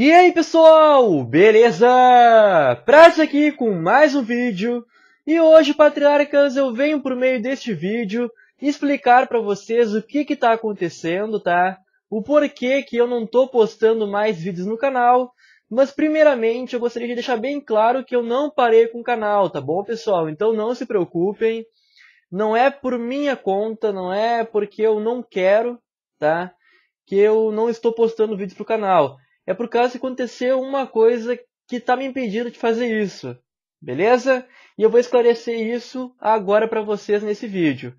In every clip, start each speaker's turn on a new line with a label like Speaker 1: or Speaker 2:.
Speaker 1: E aí pessoal, beleza? Prazer aqui com mais um vídeo E hoje Patriarcas eu venho por meio deste vídeo explicar para vocês o que que tá acontecendo, tá? O porquê que eu não tô postando mais vídeos no canal Mas primeiramente eu gostaria de deixar bem claro que eu não parei com o canal, tá bom pessoal? Então não se preocupem Não é por minha conta, não é porque eu não quero, tá? Que eu não estou postando vídeos pro canal é por causa que aconteceu uma coisa que está me impedindo de fazer isso, beleza? E eu vou esclarecer isso agora para vocês nesse vídeo.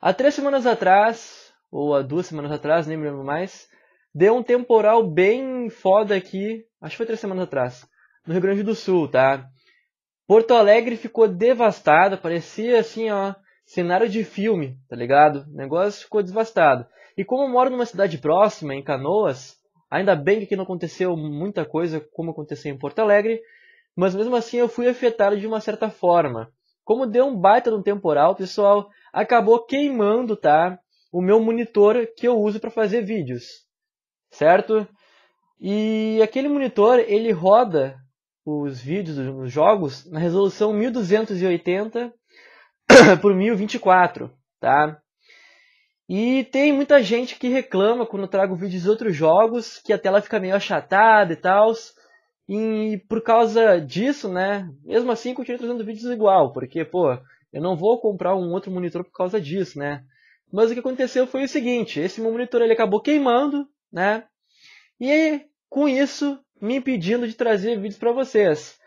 Speaker 1: Há três semanas atrás, ou há duas semanas atrás, nem me lembro mais, deu um temporal bem foda aqui, acho que foi três semanas atrás, no Rio Grande do Sul, tá? Porto Alegre ficou devastada, parecia assim, ó, cenário de filme, tá ligado? O negócio ficou devastado. E como eu moro numa cidade próxima, em Canoas, Ainda bem que não aconteceu muita coisa como aconteceu em Porto Alegre, mas mesmo assim eu fui afetado de uma certa forma. Como deu um baita no temporal, pessoal, acabou queimando, tá? O meu monitor que eu uso para fazer vídeos, certo? E aquele monitor ele roda os vídeos, os jogos na resolução 1280 por 1024, tá? E tem muita gente que reclama quando trago vídeos de outros jogos, que a tela fica meio achatada e tal. E por causa disso, né? Mesmo assim, continuo trazendo vídeos igual, porque, pô, eu não vou comprar um outro monitor por causa disso, né? Mas o que aconteceu foi o seguinte: esse meu monitor ele acabou queimando, né? E com isso, me impedindo de trazer vídeos para vocês.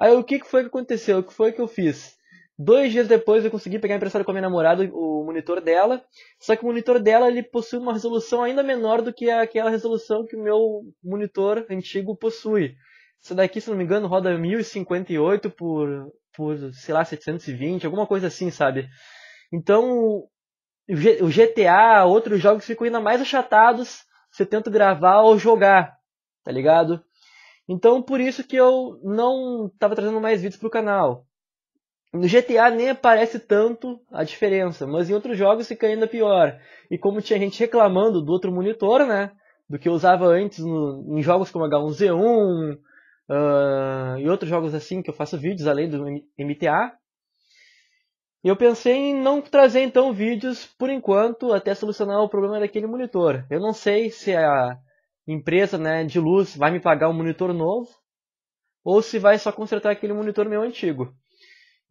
Speaker 1: Aí o que foi que aconteceu? O que foi que eu fiz? Dois dias depois eu consegui pegar emprestado com a minha namorada o monitor dela, só que o monitor dela ele possui uma resolução ainda menor do que aquela resolução que o meu monitor antigo possui. Isso daqui, se não me engano, roda 1058 por, por sei lá, 720, alguma coisa assim, sabe? Então, o GTA, outros jogos ficam ainda mais achatados se eu tento gravar ou jogar, tá ligado? Então, por isso que eu não tava trazendo mais vídeos pro canal. No GTA nem aparece tanto a diferença, mas em outros jogos fica ainda pior. E como tinha gente reclamando do outro monitor, né? Do que eu usava antes no, em jogos como H1Z1 uh, ah, e outros jogos assim que eu faço vídeos além do MTA. Eu pensei em não trazer então vídeos por enquanto até solucionar o problema daquele monitor. Eu não sei se a empresa né, de luz vai me pagar um monitor novo ou se vai só consertar aquele monitor meu antigo.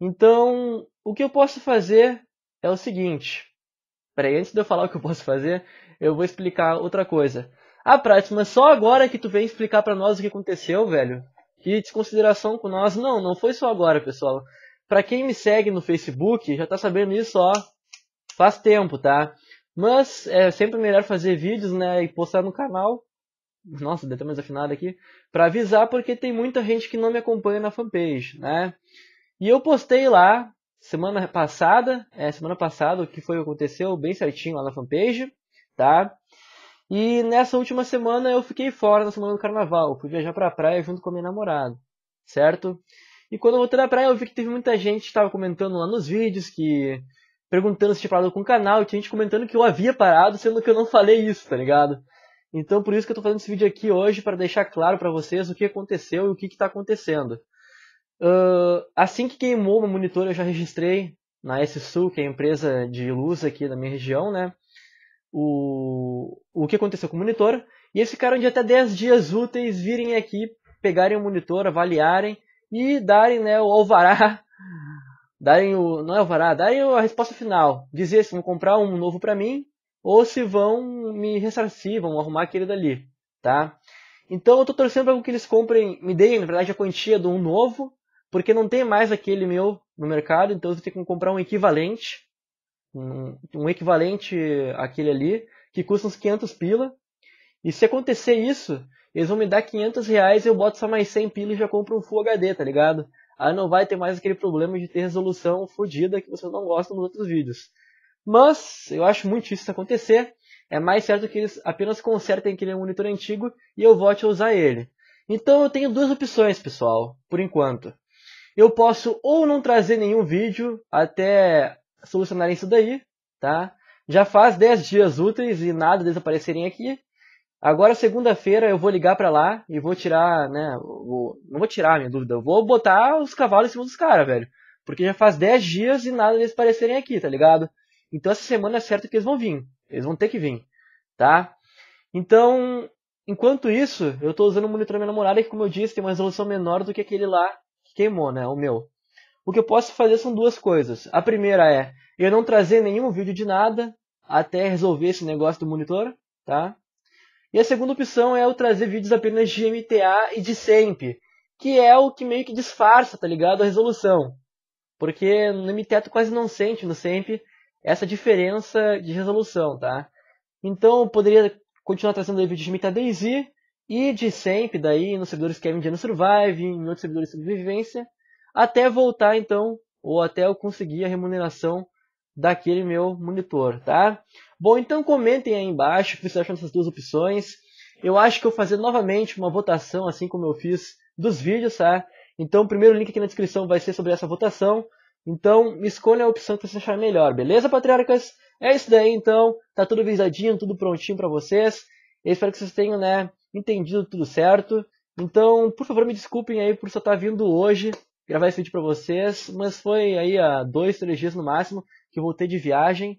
Speaker 1: Então, o que eu posso fazer é o seguinte. Peraí, antes de eu falar o que eu posso fazer, eu vou explicar outra coisa. Ah, Prats, mas só agora que tu vem explicar para nós o que aconteceu, velho? Que desconsideração com nós. Não, não foi só agora, pessoal. Pra quem me segue no Facebook, já tá sabendo isso, ó, faz tempo, tá? Mas é sempre melhor fazer vídeos, né, e postar no canal. Nossa, dei até mais afinado aqui. Pra avisar, porque tem muita gente que não me acompanha na fanpage, né? E eu postei lá semana passada, é, semana passada, o que foi que aconteceu bem certinho lá na fanpage, tá? E nessa última semana eu fiquei fora na semana do carnaval, fui viajar pra praia junto com a minha namorada, certo? E quando eu voltei da praia eu vi que teve muita gente que estava comentando lá nos vídeos, que perguntando se tinha parado com o canal, e tinha gente comentando que eu havia parado, sendo que eu não falei isso, tá ligado? Então por isso que eu tô fazendo esse vídeo aqui hoje para deixar claro para vocês o que aconteceu e o que está acontecendo. Uh, assim que queimou meu monitor, eu já registrei na SSU, que é a empresa de luz aqui da minha região, né? O, o que aconteceu com o monitor. E eles ficaram de até 10 dias úteis virem aqui, pegarem o monitor, avaliarem e darem né, o alvará. Darem o. Não é alvará, darem a resposta final. Dizer se vão comprar um novo para mim ou se vão me ressarcir, vão arrumar aquele dali, tá? Então eu tô torcendo para que eles comprem, me deem, na verdade, a quantia de um novo porque não tem mais aquele meu no mercado, então você tem que comprar um equivalente, um, um equivalente aquele ali, que custa uns 500 pila. E se acontecer isso, eles vão me dar 500 reais, eu boto só mais 100 pila e já compro um Full HD, tá ligado? Aí não vai ter mais aquele problema de ter resolução fodida que vocês não gostam nos outros vídeos. Mas eu acho muito difícil isso acontecer. É mais certo que eles apenas consertem aquele monitor antigo e eu volte a usar ele. Então eu tenho duas opções, pessoal, por enquanto eu posso ou não trazer nenhum vídeo até solucionar isso daí, tá? Já faz 10 dias úteis e nada desaparecerem aqui. Agora, segunda-feira, eu vou ligar para lá e vou tirar, né? Vou, não vou tirar minha dúvida, eu vou botar os cavalos em cima dos caras, velho. Porque já faz 10 dias e nada desaparecerem aqui, tá ligado? Então, essa semana é certo que eles vão vir. Eles vão ter que vir, tá? Então, enquanto isso, eu tô usando o monitor da minha namorada, que, como eu disse, tem uma resolução menor do que aquele lá queimou, né? O meu. O que eu posso fazer são duas coisas. A primeira é eu não trazer nenhum vídeo de nada até resolver esse negócio do monitor, tá? E a segunda opção é eu trazer vídeos apenas de MTA e de SEMP, que é o que meio que disfarça, tá ligado? A resolução. Porque no MTA tu quase não sente no SEMP essa diferença de resolução, tá? Então eu poderia continuar trazendo vídeos de MTA Daisy, e de sempre, daí, nos servidores Kevin Dia no Survive, em outros servidores de sobrevivência, até voltar então, ou até eu conseguir a remuneração daquele meu monitor, tá? Bom, então comentem aí embaixo o que vocês acham dessas duas opções. Eu acho que eu vou fazer novamente uma votação, assim como eu fiz dos vídeos, tá? Então o primeiro link aqui na descrição vai ser sobre essa votação. Então escolha a opção que você achar melhor, beleza, patriarcas? É isso daí, então. Tá tudo visadinho, tudo prontinho para vocês. Eu espero que vocês tenham, né, entendido tudo certo. Então, por favor, me desculpem aí por só estar tá vindo hoje gravar esse vídeo para vocês, mas foi aí há dois, três dias no máximo que eu voltei de viagem.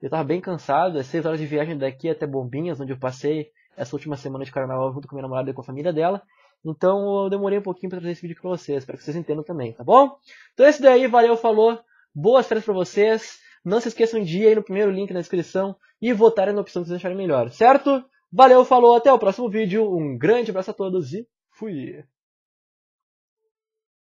Speaker 1: Eu estava bem cansado, é seis horas de viagem daqui até Bombinhas, onde eu passei essa última semana de carnaval junto com minha namorada e com a família dela. Então eu demorei um pouquinho para trazer esse vídeo para vocês, espero que vocês entendam também, tá bom? Então é isso daí, valeu, falou, boas férias para vocês. Não se esqueçam de ir aí no primeiro link na descrição e votarem na opção que vocês acharem melhor, certo? Valeu, falou, até o próximo vídeo, um grande abraço a todos e fui!